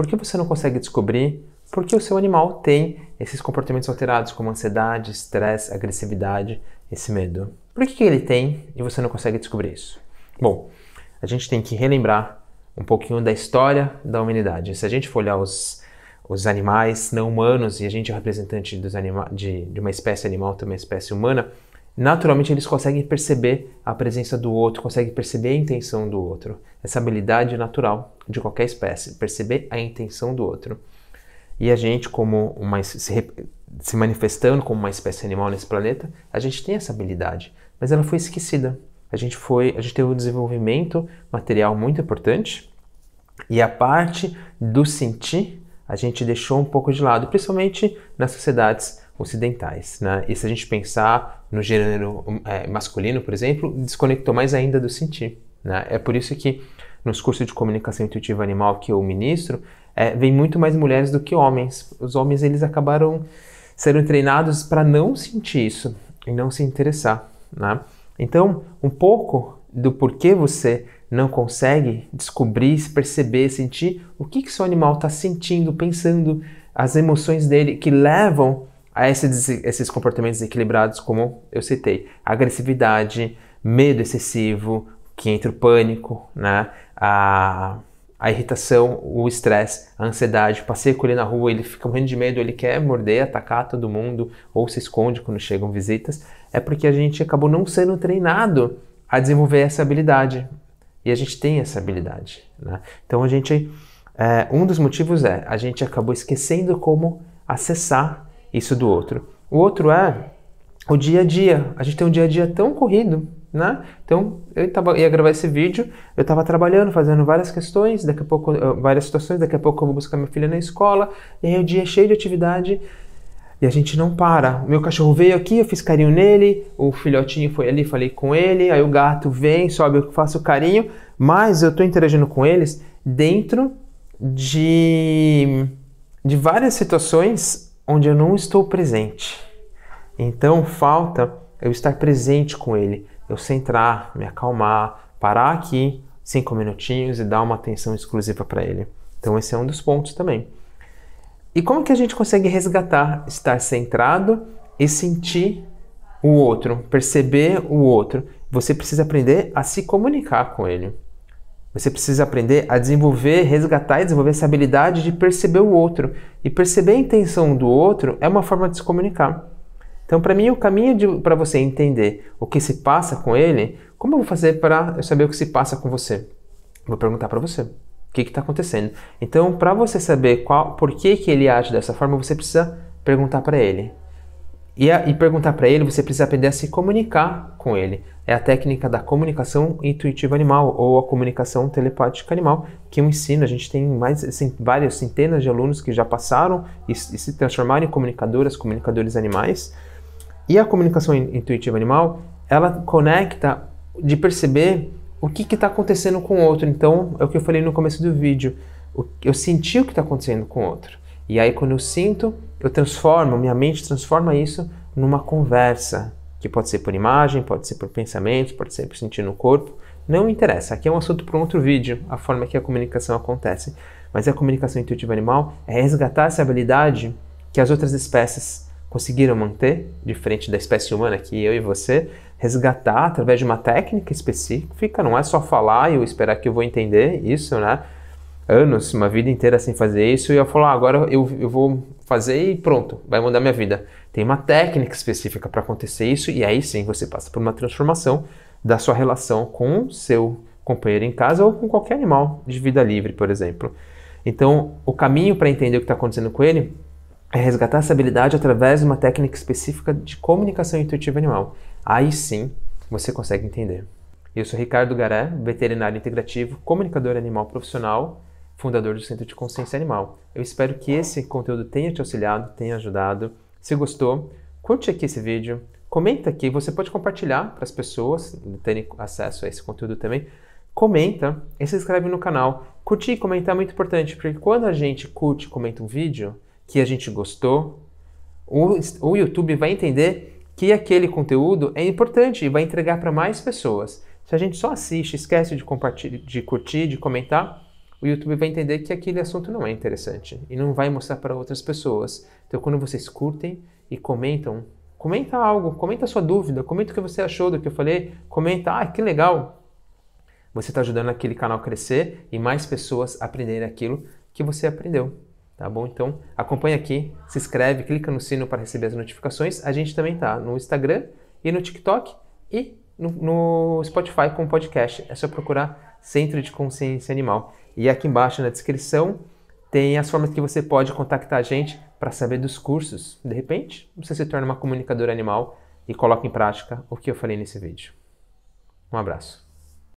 Por que você não consegue descobrir por que o seu animal tem esses comportamentos alterados, como ansiedade, estresse, agressividade, esse medo? Por que, que ele tem e você não consegue descobrir isso? Bom, a gente tem que relembrar um pouquinho da história da humanidade. Se a gente for olhar os, os animais não humanos e a gente é representante dos anima de, de uma espécie animal, também uma espécie humana, naturalmente eles conseguem perceber a presença do outro, conseguem perceber a intenção do outro. Essa habilidade natural de qualquer espécie, perceber a intenção do outro. E a gente, como uma, se, se manifestando como uma espécie animal nesse planeta, a gente tem essa habilidade, mas ela foi esquecida. A gente foi, a gente teve um desenvolvimento material muito importante e a parte do sentir a gente deixou um pouco de lado, principalmente nas sociedades ocidentais. Né? E se a gente pensar no gênero é, masculino, por exemplo, desconectou mais ainda do sentir. Né? É por isso que nos cursos de comunicação intuitiva animal que eu ministro, é, vem muito mais mulheres do que homens. Os homens eles acabaram sendo treinados para não sentir isso e não se interessar. Né? Então, um pouco do porquê você não consegue descobrir, perceber, sentir o que, que seu animal está sentindo, pensando, as emoções dele que levam a esses, esses comportamentos equilibrados, como eu citei, agressividade, medo excessivo, que entra o pânico, né? A, a irritação, o estresse, a ansiedade. Passei com ele na rua, ele fica morrendo de medo, ele quer morder, atacar todo mundo ou se esconde quando chegam visitas. É porque a gente acabou não sendo treinado a desenvolver essa habilidade. E a gente tem essa habilidade. Né? Então a gente. É, um dos motivos é a gente acabou esquecendo como acessar isso do outro. O outro é o dia a dia. A gente tem um dia a dia tão corrido, né? Então, eu tava, ia gravar esse vídeo, eu estava trabalhando, fazendo várias questões, daqui a pouco, eh, várias situações, daqui a pouco eu vou buscar minha filha na escola, e aí o dia é cheio de atividade e a gente não para. meu cachorro veio aqui, eu fiz carinho nele, o filhotinho foi ali, falei com ele, aí o gato vem, sobe, eu faço carinho, mas eu estou interagindo com eles dentro de, de várias situações onde eu não estou presente. Então falta eu estar presente com ele, eu centrar, me acalmar, parar aqui cinco minutinhos e dar uma atenção exclusiva para ele. Então esse é um dos pontos também. E como que a gente consegue resgatar, estar centrado e sentir o outro, perceber o outro? Você precisa aprender a se comunicar com ele. Você precisa aprender a desenvolver, resgatar e desenvolver essa habilidade de perceber o outro. E perceber a intenção do outro é uma forma de se comunicar. Então, para mim, o caminho para você entender o que se passa com ele, como eu vou fazer para eu saber o que se passa com você? Vou perguntar para você. O que está acontecendo? Então, para você saber qual, por que, que ele age dessa forma, você precisa perguntar para ele e, a, e perguntar para ele, você precisa aprender a se comunicar com ele. É a técnica da comunicação intuitiva animal ou a comunicação telepática animal que eu é ensino. A gente tem mais assim, várias centenas de alunos que já passaram e, e se transformaram em comunicadoras, comunicadores animais. E a comunicação intuitiva animal, ela conecta de perceber o que está acontecendo com o outro. Então, é o que eu falei no começo do vídeo. Eu senti o que está acontecendo com o outro. E aí, quando eu sinto, eu transformo, minha mente transforma isso numa conversa, que pode ser por imagem, pode ser por pensamentos, pode ser por sentir no corpo, não me interessa, aqui é um assunto para um outro vídeo, a forma que a comunicação acontece. Mas a comunicação intuitiva animal é resgatar essa habilidade que as outras espécies conseguiram manter, diferente da espécie humana que eu e você, resgatar através de uma técnica específica, não é só falar e eu esperar que eu vou entender isso, né? anos, uma vida inteira sem fazer isso, e eu falo, ah, agora eu, eu vou fazer e pronto, vai mudar minha vida. Tem uma técnica específica para acontecer isso, e aí sim você passa por uma transformação da sua relação com o seu companheiro em casa ou com qualquer animal de vida livre, por exemplo. Então, o caminho para entender o que está acontecendo com ele é resgatar essa habilidade através de uma técnica específica de comunicação intuitiva animal. Aí sim você consegue entender. Eu sou Ricardo Garé, veterinário integrativo, comunicador animal profissional fundador do Centro de Consciência Animal. Eu espero que esse conteúdo tenha te auxiliado, tenha ajudado. Se gostou, curte aqui esse vídeo, comenta aqui, você pode compartilhar para as pessoas terem acesso a esse conteúdo também. Comenta e se inscreve no canal. Curtir e comentar é muito importante, porque quando a gente curte e comenta um vídeo que a gente gostou, o, o YouTube vai entender que aquele conteúdo é importante e vai entregar para mais pessoas. Se a gente só assiste, esquece de, de curtir, de comentar, o YouTube vai entender que aquele assunto não é interessante e não vai mostrar para outras pessoas. Então, quando vocês curtem e comentam, comenta algo, comenta sua dúvida, comenta o que você achou do que eu falei, comenta, ah, que legal. Você está ajudando aquele canal a crescer e mais pessoas aprenderem aquilo que você aprendeu. Tá bom? Então acompanha aqui, se inscreve, clica no sino para receber as notificações. A gente também tá no Instagram e no TikTok e no, no Spotify com podcast. É só procurar Centro de Consciência Animal. E aqui embaixo na descrição tem as formas que você pode contactar a gente para saber dos cursos. De repente, você se torna uma comunicadora animal e coloca em prática o que eu falei nesse vídeo. Um abraço.